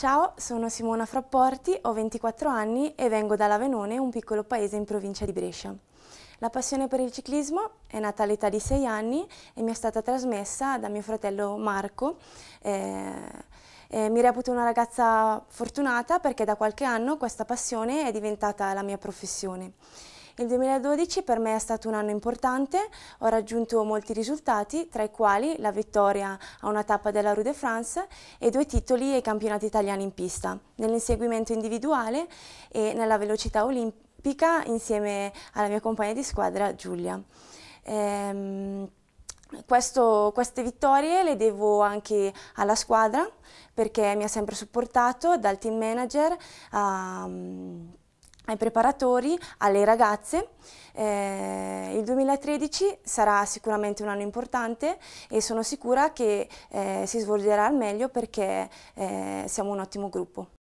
Ciao, sono Simona Frapporti, ho 24 anni e vengo da Lavenone, un piccolo paese in provincia di Brescia. La passione per il ciclismo è nata all'età di 6 anni e mi è stata trasmessa da mio fratello Marco. Eh, eh, mi reputo una ragazza fortunata perché da qualche anno questa passione è diventata la mia professione. Il 2012 per me è stato un anno importante, ho raggiunto molti risultati, tra i quali la vittoria a una tappa della Rue de France e due titoli ai campionati italiani in pista, nell'inseguimento individuale e nella velocità olimpica insieme alla mia compagna di squadra Giulia. Ehm, questo, queste vittorie le devo anche alla squadra perché mi ha sempre supportato, dal team manager a ai preparatori, alle ragazze. Eh, il 2013 sarà sicuramente un anno importante e sono sicura che eh, si svolgerà al meglio perché eh, siamo un ottimo gruppo.